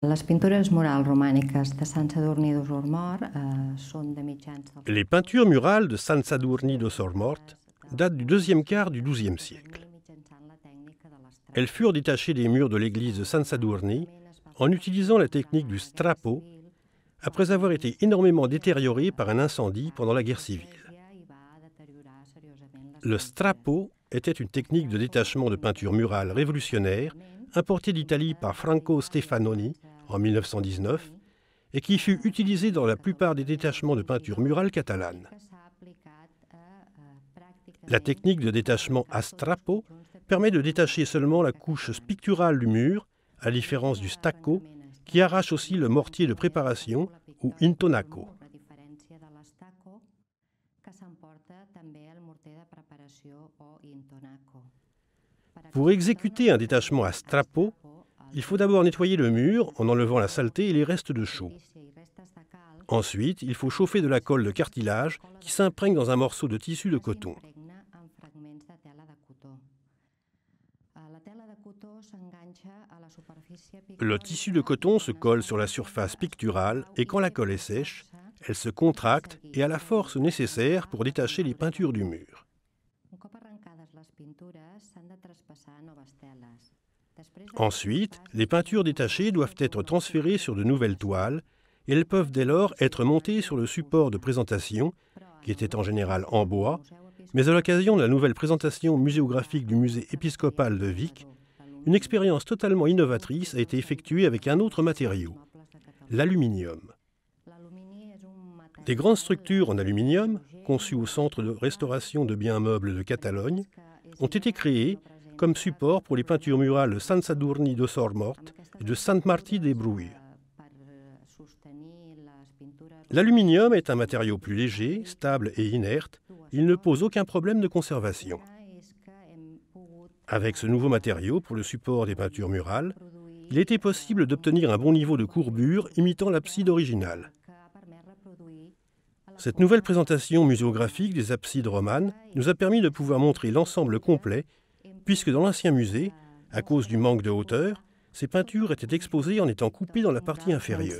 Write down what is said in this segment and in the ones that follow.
Eh, Les peintures murales de San Sadurni de Sormort datent du deuxième quart du XIIe siècle. Elles furent détachées des murs de l'église de San Sadurni en utilisant la technique du strapo après avoir été énormément détériorées par un incendie pendant la guerre civile. Le strapo était une technique de détachement de peinture murale révolutionnaire importé d'Italie par Franco Stefanoni en 1919 et qui fut utilisé dans la plupart des détachements de peinture murale catalane. La technique de détachement à strappo permet de détacher seulement la couche picturale du mur, à différence du stacco, qui arrache aussi le mortier de préparation ou intonaco. Pour exécuter un détachement à strapo, il faut d'abord nettoyer le mur en enlevant la saleté et les restes de chaux. Ensuite, il faut chauffer de la colle de cartilage qui s'imprègne dans un morceau de tissu de coton. Le tissu de coton se colle sur la surface picturale et quand la colle est sèche, elle se contracte et a la force nécessaire pour détacher les peintures du mur. Ensuite, les peintures détachées doivent être transférées sur de nouvelles toiles et elles peuvent dès lors être montées sur le support de présentation, qui était en général en bois, mais à l'occasion de la nouvelle présentation muséographique du musée épiscopal de Vic, une expérience totalement innovatrice a été effectuée avec un autre matériau, l'aluminium. Des grandes structures en aluminium, conçues au Centre de restauration de biens meubles de Catalogne, ont été créés comme support pour les peintures murales de San Sadurni de Sormorte et de sainte Marti des Brouilles. L'aluminium est un matériau plus léger, stable et inerte. Il ne pose aucun problème de conservation. Avec ce nouveau matériau pour le support des peintures murales, il était possible d'obtenir un bon niveau de courbure imitant l'abside originale. Cette nouvelle présentation muséographique des absides romanes nous a permis de pouvoir montrer l'ensemble complet, puisque dans l'ancien musée, à cause du manque de hauteur, ces peintures étaient exposées en étant coupées dans la partie inférieure.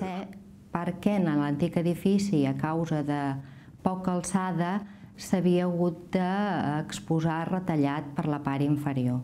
la